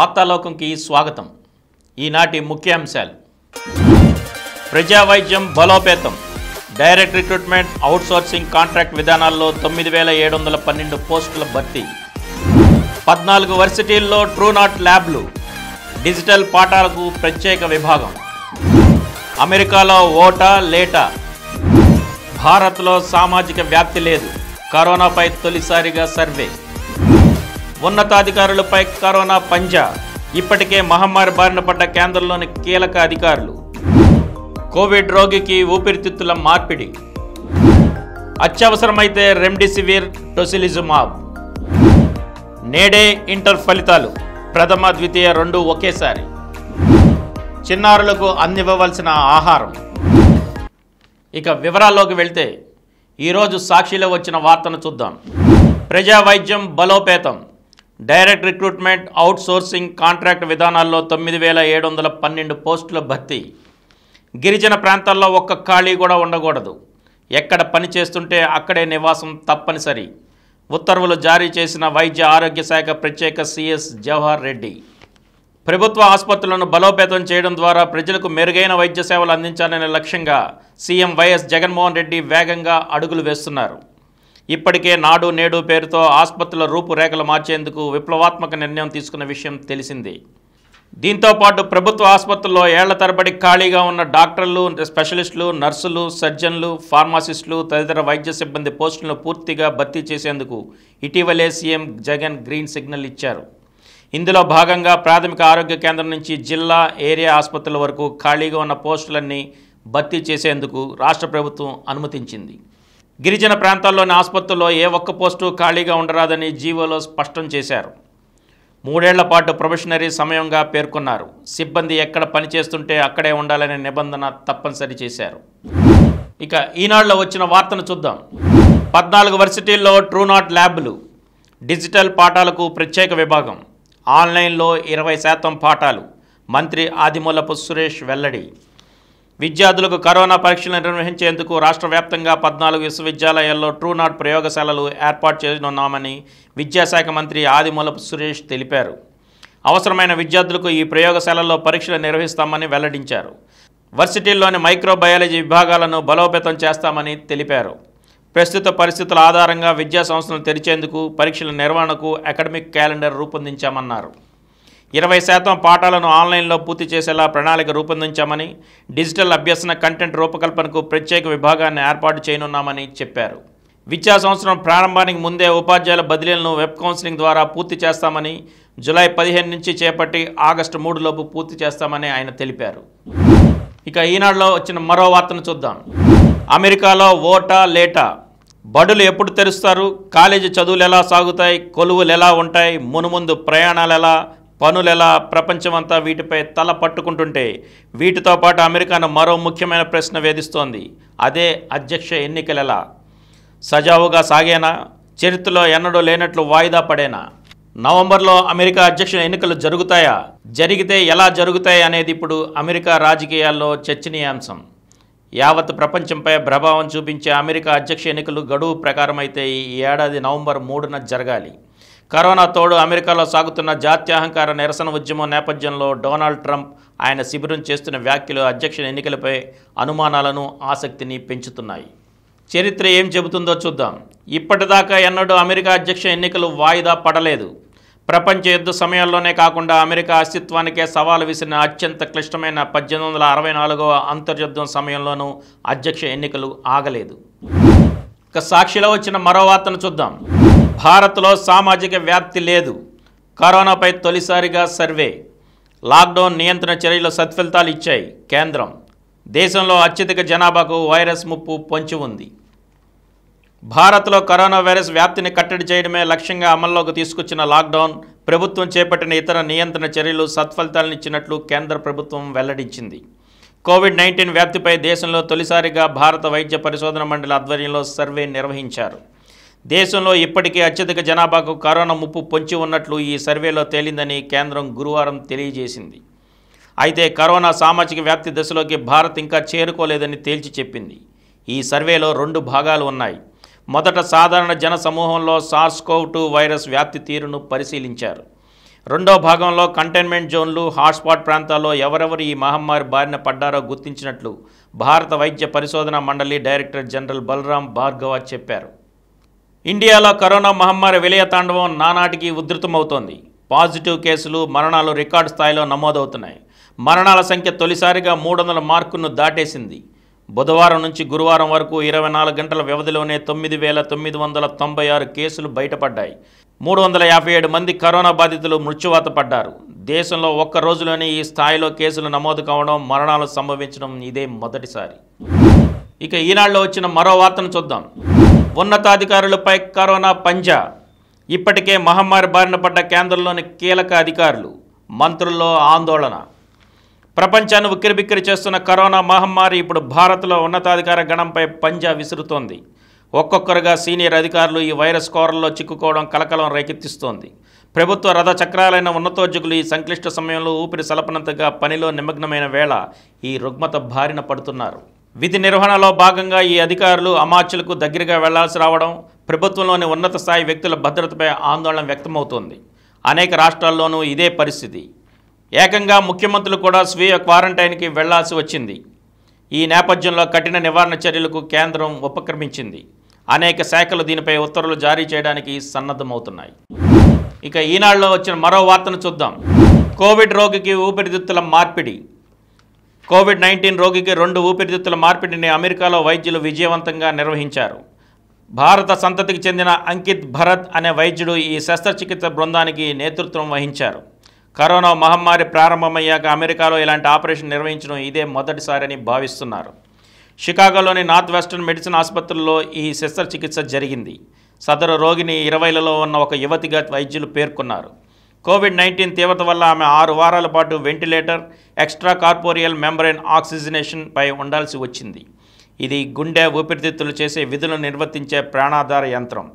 వార్తాలోకంకి స్వాగతం ఈనాటి ముఖ్యాంశాలు ప్రజావైద్యం బలోపేతం డైరెక్ట్ రిక్రూట్మెంట్ అవుట్సోర్సింగ్ కాంట్రాక్ట్ విధానాల్లో తొమ్మిది వేల ఏడు వందల పన్నెండు పోస్టుల భర్తీ పద్నాలుగు వర్సిటీల్లో ట్రూనాట్ ల్యాబ్లు డిజిటల్ పాఠాలకు ప్రత్యేక విభాగం అమెరికాలో ఓటా లేటా భారత్లో సామాజిక వ్యాప్తి లేదు కరోనాపై తొలిసారిగా సర్వే ఉన్నతాధికారులపై కరోనా పంజా ఇప్పటికే మహమ్మారి బారిన పడ్డ కేంద్రంలోని కీలక అధికారులు కోవిడ్ రోగికి ఊపిరితిత్తుల మార్పిడి అత్యవసరమైతే రెమ్డెసివిర్ టొసిలిజుమాబ్ నేడే ఇంటర్ ఫలితాలు ప్రథమ ద్వితీయ రెండు ఒకేసారి చిన్నారులకు అందివ్వవలసిన ఆహారం ఇక వివరాల్లోకి వెళ్తే ఈరోజు సాక్షిలో వచ్చిన వార్తను చూద్దాం ప్రజా వైద్యం బలోపేతం డైరెక్ట్ రిక్రూట్మెంట్ అవుట్సోర్సింగ్ కాంట్రాక్ట్ విధానాల్లో తొమ్మిది వేల ఏడు వందల పన్నెండు పోస్టుల భర్తీ గిరిజన ప్రాంతాల్లో ఒక్క ఖాళీ కూడా ఉండకూడదు ఎక్కడ పని చేస్తుంటే అక్కడే నివాసం తప్పనిసరి ఉత్తర్వులు జారీ చేసిన వైద్య ఆరోగ్య శాఖ ప్రత్యేక సిఎస్ జవహర్ రెడ్డి ప్రభుత్వ ఆసుపత్రులను బలోపేతం చేయడం ద్వారా ప్రజలకు మెరుగైన వైద్య సేవలు అందించాలనే లక్ష్యంగా సీఎం వైఎస్ జగన్మోహన్ రెడ్డి వేగంగా అడుగులు వేస్తున్నారు ఇప్పటికే నాడు నేడు పేరుతో ఆసుపత్రుల రూపురేఖలు మార్చేందుకు విప్లవాత్మక నిర్ణయం తీసుకున్న విషయం తెలిసింది దీంతోపాటు ప్రభుత్వ ఆసుపత్రుల్లో ఏళ్ల తరబడి ఖాళీగా ఉన్న డాక్టర్లు స్పెషలిస్టులు నర్సులు సర్జన్లు ఫార్మాసిస్టులు తదితర వైద్య సిబ్బంది పోస్టులను పూర్తిగా భర్తీ చేసేందుకు ఇటీవలే సీఎం జగన్ గ్రీన్ సిగ్నల్ ఇచ్చారు ఇందులో భాగంగా ప్రాథమిక ఆరోగ్య కేంద్రం నుంచి జిల్లా ఏరియా ఆసుపత్రుల వరకు ఖాళీగా ఉన్న పోస్టులన్నీ భర్తీ చేసేందుకు రాష్ట్ర ప్రభుత్వం అనుమతించింది గిరిజన ప్రాంతాల్లోని ఆసుపత్రుల్లో ఏ ఒక్క పోస్టు ఖాళీగా ఉండరాదని జీవోలో స్పష్టం చేశారు మూడేళ్ల పాటు ప్రొబెషనరీ సమయంగా పేర్కొన్నారు సిబ్బంది ఎక్కడ పనిచేస్తుంటే అక్కడే ఉండాలనే నిబంధన తప్పనిసరి చేశారు ఇక ఈనాడులో వచ్చిన వార్తను చూద్దాం పద్నాలుగు వర్సిటీల్లో ట్రూనాట్ ల్యాబ్లు డిజిటల్ పాఠాలకు ప్రత్యేక విభాగం ఆన్లైన్లో ఇరవై శాతం పాఠాలు మంత్రి ఆదిమూలపు సురేష్ వెల్లడి విద్యార్థులకు కరోనా పరీక్షలు నిర్వహించేందుకు రాష్ట్ర వ్యాప్తంగా పద్నాలుగు విశ్వవిద్యాలయాల్లో ట్రూ నాట్ ప్రయోగశాలలు ఏర్పాటు చేయనున్నామని విద్యాశాఖ మంత్రి ఆదిమూలపు సురేష్ తెలిపారు అవసరమైన విద్యార్థులకు ఈ ప్రయోగశాలల్లో పరీక్షలు నిర్వహిస్తామని వెల్లడించారు వర్సిటీల్లోని మైక్రోబయాలజీ విభాగాలను బలోపేతం చేస్తామని తెలిపారు ప్రస్తుత పరిస్థితుల ఆధారంగా విద్యా సంస్థను తెరిచేందుకు పరీక్షల నిర్వహణకు అకాడమిక్ క్యాలెండర్ రూపొందించామన్నారు ఇరవై శాతం పాఠాలను ఆన్లైన్లో పూర్తి చేసేలా ప్రణాళిక రూపొందించామని డిజిటల్ అభ్యసన కంటెంట్ రూపకల్పనకు ప్రత్యేక విభాగాన్ని ఏర్పాటు చేయనున్నామని చెప్పారు విద్యా సంవత్సరం ప్రారంభానికి ముందే ఉపాధ్యాయుల బదిలీలను వెబ్ కౌన్సిలింగ్ ద్వారా పూర్తి చేస్తామని జులై పదిహేను నుంచి చేపట్టి ఆగస్టు మూడులోపు పూర్తి చేస్తామని ఆయన తెలిపారు ఇక ఈనాడులో వచ్చిన మరో వార్తను చూద్దాం అమెరికాలో ఓటా లేటా బడులు ఎప్పుడు తెరుస్తారు కాలేజీ చదువులు ఎలా సాగుతాయి కొలువులు ఎలా ఉంటాయి మునుముందు ప్రయాణాలు ఎలా పనులెలా ప్రపంచమంతా వీటిపై తల పట్టుకుంటుంటే వీటితో పాటు అమెరికాను మరో ముఖ్యమైన ప్రశ్న వేధిస్తోంది అదే అధ్యక్ష ఎన్నికలెలా సజావుగా సాగేనా చరిత్రలో ఎన్నడూ లేనట్లు వాయిదా పడేనా నవంబర్లో అమెరికా అధ్యక్ష ఎన్నికలు జరుగుతాయా జరిగితే ఎలా జరుగుతాయి అనేది ఇప్పుడు అమెరికా రాజకీయాల్లో చర్చనీయాంశం యావత్ ప్రపంచంపై ప్రభావం చూపించే అమెరికా అధ్యక్ష ఎన్నికలు గడువు ప్రకారం అయితే ఈ ఏడాది నవంబర్ మూడున జరగాలి కరోనా తోడు అమెరికాలో సాగుతున్న జాత్యాహంకార నిరసన ఉద్యమం నేపథ్యంలో డొనాల్డ్ ట్రంప్ ఆయన శిబిరం చేస్తున్న వ్యాఖ్యలు అధ్యక్ష ఎన్నికలపై అనుమానాలను ఆసక్తిని పెంచుతున్నాయి చరిత్ర ఏం చెబుతుందో చూద్దాం ఇప్పటిదాకా ఎన్నడూ అమెరికా అధ్యక్ష ఎన్నికలు వాయిదా పడలేదు ప్రపంచ యుద్ధ సమయాల్లోనే కాకుండా అమెరికా అస్తిత్వానికే సవాలు విసిరిన అత్యంత క్లిష్టమైన పద్దెనిమిది వందల అరవై నాలుగవ అంతర్యుద్ధం సమయంలోనూ అధ్యక్ష ఎన్నికలు ఆగలేదు ఇక సాక్షిలో వచ్చిన మరో వార్తను చూద్దాం భారత్లో సామాజిక వ్యాప్తి లేదు కరోనాపై తొలిసారిగా సర్వే లాక్డౌన్ నియంత్రణ చర్యలు సత్ఫలితాలు ఇచ్చాయి కేంద్రం దేశంలో అత్యధిక జనాభాకు వైరస్ ముప్పు పొంచి ఉంది భారత్లో కరోనా వైరస్ వ్యాప్తిని కట్టడి చేయడమే లక్ష్యంగా అమల్లోకి తీసుకొచ్చిన లాక్డౌన్ ప్రభుత్వం చేపట్టిన ఇతర నియంత్రణ చర్యలు సత్ఫలితాలనిచ్చినట్లు కేంద్ర ప్రభుత్వం వెల్లడించింది కోవిడ్ నైన్టీన్ వ్యాప్తిపై దేశంలో తొలిసారిగా భారత వైద్య పరిశోధన మండలి ఆధ్వర్యంలో సర్వే నిర్వహించారు దేశంలో ఇప్పటికే అత్యధిక జనాభాకు కరోనా ముప్పు పొంచి ఉన్నట్లు ఈ సర్వేలో తేలిందని కేంద్రం గురువారం తెలియజేసింది అయితే కరోనా సామాజిక వ్యాప్తి దశలోకి భారత్ ఇంకా చేరుకోలేదని తేల్చి చెప్పింది ఈ సర్వేలో రెండు భాగాలు ఉన్నాయి మొదట సాధారణ జన సమూహంలో సార్స్కోవ్ టూ వైరస్ వ్యాప్తి తీరును పరిశీలించారు రెండో భాగంలో కంటైన్మెంట్ జోన్లు హాట్స్పాట్ ప్రాంతాల్లో ఎవరెవరు ఈ మహమ్మారి బారిన పడ్డారో గుర్తించినట్లు భారత వైద్య పరిశోధనా మండలి డైరెక్టర్ జనరల్ బలరాం భార్గవ చెప్పారు ఇండియాలో కరోనా మహమ్మారి విలయ తాండవం నానాటికి ఉధృతమవుతోంది పాజిటివ్ కేసులు మరణాలు రికార్డు స్థాయిలో నమోదవుతున్నాయి మరణాల సంఖ్య తొలిసారిగా మూడు వందల మార్కును దాటేసింది బుధవారం నుంచి గురువారం వరకు ఇరవై నాలుగు గంటల వ్యవధిలోనే తొమ్మిది వేల తొమ్మిది వందల తొంభై ఆరు కేసులు బయటపడ్డాయి మూడు వందల యాభై ఏడు మంది కరోనా బాధితులు మృత్యువాత పడ్డారు దేశంలో ఒక్క రోజులోనే ఈ స్థాయిలో కేసులు నమోదు కావడం మరణాలు సంభవించడం ఇదే మొదటిసారి ఇక ఈనాళ్ళు వచ్చిన మరో వార్తను చూద్దాం ఉన్నతాధికారులపై కరోనా పంజా ఇప్పటికే మహమ్మారి బారిన పడ్డ కేంద్రంలోని కీలక అధికారులు మంత్రుల్లో ఆందోళన ప్రపంచాన్ని ఉక్కిరిబిక్కిరి చేస్తున్న కరోనా మహమ్మారి ఇప్పుడు భారత్లో ఉన్నతాధికార గణంపై పంజా విసురుతోంది ఒక్కొక్కరుగా సీనియర్ అధికారులు ఈ వైరస్ కోరల్లో చిక్కుకోవడం కలకలం రేకెత్తిస్తోంది ప్రభుత్వ రథ చక్రాలైన ఉన్నతోద్యోగులు ఈ సంక్లిష్ట సమయంలో ఊపిరి సలపనంతగా పనిలో నిమగ్నమైన వేళ ఈ రుగ్మత బారిన పడుతున్నారు విధి నిర్వహణలో భాగంగా ఈ అధికారులు అమాచ్యులకు దగ్గరగా వెళ్లాల్సి రావడం ప్రభుత్వంలోని ఉన్నత స్థాయి వ్యక్తుల భద్రతపై ఆందోళన వ్యక్తమవుతోంది అనేక రాష్ట్రాల్లోనూ ఇదే పరిస్థితి ఏకంగా ముఖ్యమంత్రులు కూడా స్వీయ క్వారంటైన్కి వెళ్లాల్సి వచ్చింది ఈ నేపథ్యంలో కఠిన నివారణ చర్యలకు కేంద్రం ఉపక్రమించింది అనేక శాఖలు దీనిపై ఉత్తర్వులు జారీ చేయడానికి సన్నద్ధమవుతున్నాయి ఇక ఈనాడులో వచ్చిన మరో వార్తను చూద్దాం కోవిడ్ రోగికి ఊపిరితిత్తుల మార్పిడి కోవిడ్ నైన్టీన్ రోగికి రెండు ఊపిరితిత్తుల మార్పిడిని అమెరికాలో వైద్యులు విజయవంతంగా నిర్వహించారు భారత సంతతికి చెందిన అంకిత్ భరత్ అనే వైద్యుడు ఈ శస్త్రచికిత్స బృందానికి నేతృత్వం వహించారు కరోనా మహమ్మారి ప్రారంభమయ్యాక అమెరికాలో ఇలాంటి ఆపరేషన్ నిర్వహించడం ఇదే మొదటిసారని భావిస్తున్నారు షికాగోలోని నార్త్ వెస్టర్న్ మెడిసిన్ ఆసుపత్రిలో ఈ శస్త్రచికిత్స జరిగింది సదరు రోగిని ఇరవైలలో ఉన్న ఒక యువతిగా వైద్యులు పేర్కొన్నారు కోవిడ్ నైన్టీన్ తీవ్రత వల్ల ఆమె ఆరు వారాల పాటు వెంటిలేటర్ ఎక్స్ట్రా కార్పోరియల్ మెంబ్రెయిన్ పై ఉండాల్సి వచ్చింది ఇది గుండె ఊపిరితిత్తులు చేసే విధులను నిర్వర్తించే ప్రాణాధార యంత్రం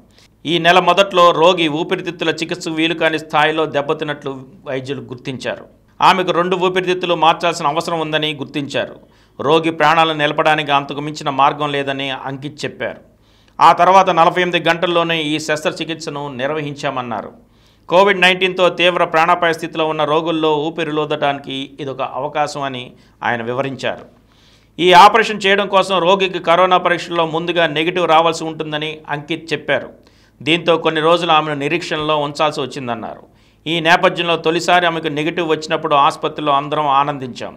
ఈ నెల మొదట్లో రోగి ఊపిరితిత్తుల చికిత్స వీలు కాని స్థాయిలో దెబ్బతిన్నట్లు వైద్యులు గుర్తించారు ఆమెకు రెండు ఊపిరితిత్తులు మార్చాల్సిన అవసరం ఉందని గుర్తించారు రోగి ప్రాణాలను నిలపడానికి అంతకు మించిన మార్గం లేదని అంకిత్ చెప్పారు ఆ తర్వాత నలభై ఎనిమిది గంటల్లోనే ఈ శస్త్రచికిత్సను నిర్వహించామన్నారు కోవిడ్ నైన్టీన్తో తీవ్ర ప్రాణాపాయ స్థితిలో ఉన్న రోగుల్లో ఊపిరిలోదటానికి ఇదొక అవకాశం అని ఆయన వివరించారు ఈ ఆపరేషన్ చేయడం కోసం రోగికి కరోనా పరీక్షల్లో ముందుగా నెగిటివ్ రావాల్సి ఉంటుందని అంకిత్ చెప్పారు దీంతో కొన్ని రోజులు ఆమెను నిరీక్షణలో ఉంచాల్సి వచ్చిందన్నారు ఈ నేపథ్యంలో తొలిసారి ఆమెకు నెగిటివ్ వచ్చినప్పుడు ఆసుపత్రిలో అందరం ఆనందించాం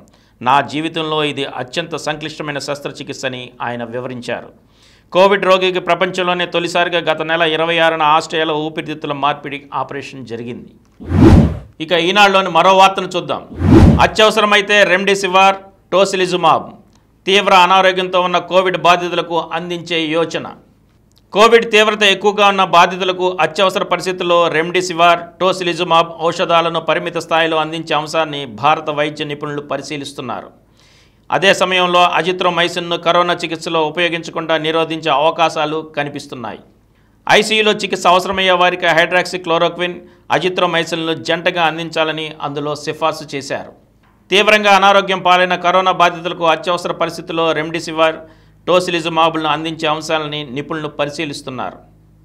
నా జీవితంలో ఇది అత్యంత సంక్లిష్టమైన శస్త్రచికిత్స అని ఆయన వివరించారు కోవిడ్ రోగికి ప్రపంచంలోనే తొలిసారిగా గత నెల ఇరవై ఆరున ఆస్ట్రేలియాలో ఊపిరితిత్తుల మార్పిడి ఆపరేషన్ జరిగింది ఇక ఈనాడులోని మరో వార్తను చూద్దాం అత్యవసరమైతే రెమ్డెసివార్ టోసిలిజుమాబ్ తీవ్ర అనారోగ్యంతో ఉన్న కోవిడ్ బాధితులకు అందించే యోచన కోవిడ్ తీవ్రత ఎక్కువగా ఉన్న బాధితులకు అత్యవసర పరిస్థితుల్లో రెమ్డెసివార్ టోసిలిజుమాబ్ ఔషధాలను పరిమిత స్థాయిలో అందించే అంశాన్ని భారత వైద్య నిపుణులు పరిశీలిస్తున్నారు అదే సమయంలో మైసిన్ను కరోనా చికిత్సలో ఉపయోగించకుండా నిరోధించే అవకాశాలు కనిపిస్తున్నాయి ఐసీయూలో చికిత్స అవసరమయ్యే వారికి హైడ్రాక్సి క్లోరోక్విన్ అజిత్రోమైసిన్లు జంటగా అందించాలని అందులో సిఫార్సు చేశారు తీవ్రంగా అనారోగ్యం పాలైన కరోనా బాధితులకు అత్యవసర పరిస్థితుల్లో రెమ్డెసివిర్ టోసిలిజుమాబులను అందించే అంశాలని నిపుణులు పరిశీలిస్తున్నారు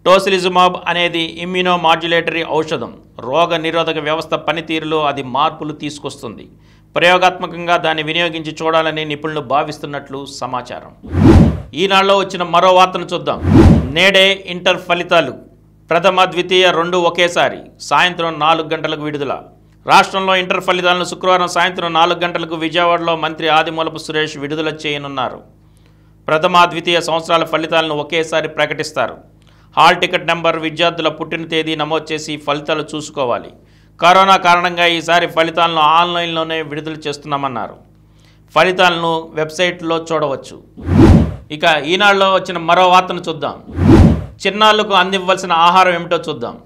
టోసిలిజుమాబ్ అనేది ఇమ్యూనో మాడ్యులేటరీ ఔషధం రోగ నిరోధక వ్యవస్థ పనితీరులో అది మార్పులు తీసుకొస్తుంది ప్రయోగాత్మకంగా దాన్ని వినియోగించి చూడాలని నిపుణులు భావిస్తున్నట్లు సమాచారం ఈనాడులో వచ్చిన మరో వార్తను చూద్దాం నేడే ఇంటర్ ఫలితాలు ప్రథమ ద్వితీయ రెండు ఒకేసారి సాయంత్రం నాలుగు గంటలకు విడుదల రాష్ట్రంలో ఇంటర్ ఫలితాలను శుక్రవారం సాయంత్రం నాలుగు గంటలకు విజయవాడలో మంత్రి ఆదిమూలపు సురేష్ విడుదల చేయనున్నారు ప్రథమ ద్వితీయ సంవత్సరాల ఫలితాలను ఒకేసారి ప్రకటిస్తారు హాల్ టికెట్ నెంబర్ విద్యార్థుల పుట్టిన తేదీ నమోదు చేసి ఫలితాలు చూసుకోవాలి కరోనా కారణంగా ఈసారి ఫలితాలను ఆన్లైన్లోనే విడుదల చేస్తున్నామన్నారు ఫలితాలను వెబ్సైట్లో చూడవచ్చు ఇక ఈనాడులో వచ్చిన మరో వార్తను చూద్దాం చిన్నారులకు అందివ్వాల్సిన ఆహారం ఏమిటో చూద్దాం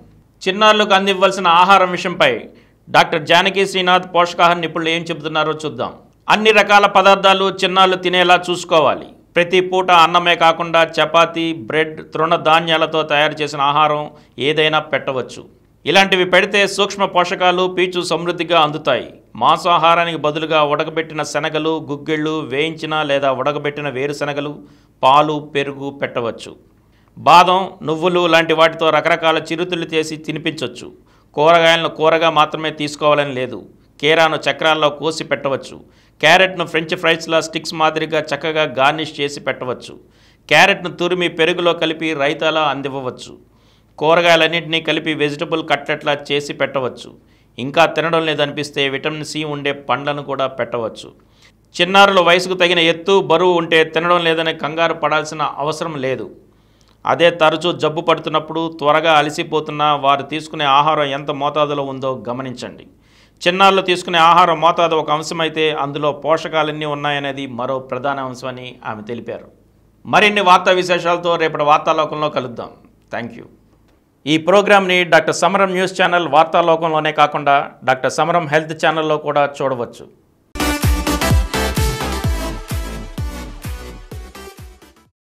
చిన్నారులకు అందివ్వాల్సిన ఆహారం విషయంపై డాక్టర్ జానకి శ్రీనాథ్ పోషకాహార నిపుణులు ఏం చెబుతున్నారో చూద్దాం అన్ని రకాల పదార్థాలు చిన్నారులు తినేలా చూసుకోవాలి ప్రతి పూట అన్నమే కాకుండా చపాతి బ్రెడ్ తృణధాన్యాలతో తయారు చేసిన ఆహారం ఏదైనా పెట్టవచ్చు ఇలాంటివి పెడితే సూక్ష్మ పోషకాలు పీచు సమృద్ధిగా అందుతాయి మాంసాహారానికి బదులుగా ఉడకబెట్టిన శనగలు గుగ్గిళ్ళు వేయించిన లేదా ఉడకబెట్టిన వేరుశనగలు పాలు పెరుగు పెట్టవచ్చు బాదం నువ్వులు లాంటి వాటితో రకరకాల చిరుతులు చేసి తినిపించవచ్చు కూరగాయలను కూరగా మాత్రమే తీసుకోవాలని లేదు కేరాను చక్రాల్లో కోసి పెట్టవచ్చు క్యారెట్ను ఫ్రెంచ్ ఫ్రైస్లా స్టిక్స్ మాదిరిగా చక్కగా గార్నిష్ చేసి పెట్టవచ్చు క్యారెట్ను తురిమి పెరుగులో కలిపి రైతాలా అందివ్వవచ్చు కూరగాయలన్నింటినీ కలిపి వెజిటబుల్ కట్లెట్లా చేసి పెట్టవచ్చు ఇంకా తినడం లేదనిపిస్తే విటమిన్ సి ఉండే పండ్లను కూడా పెట్టవచ్చు చిన్నారుల వయసుకు తగిన ఎత్తు బరువు ఉంటే తినడం లేదని కంగారు పడాల్సిన అవసరం లేదు అదే తరచూ జబ్బు పడుతున్నప్పుడు త్వరగా అలసిపోతున్నా వారు తీసుకునే ఆహారం ఎంత మోతాదులో ఉందో గమనించండి చిన్నారులు తీసుకునే ఆహారం మోతాదు ఒక అంశమైతే అందులో పోషకాలన్నీ ఉన్నాయనేది మరో ప్రధాన అంశమని ఆమె తెలిపారు మరిన్ని వార్తా విశేషాలతో రేపటి వార్తాలోకంలో కలుద్దాం థ్యాంక్ యూ ఈ ప్రోగ్రామ్ని డాక్టర్ సమరం న్యూస్ ఛానల్ వార్తాలోకంలోనే కాకుండా డాక్టర్ సమరం హెల్త్ ఛానల్లో కూడా చూడవచ్చు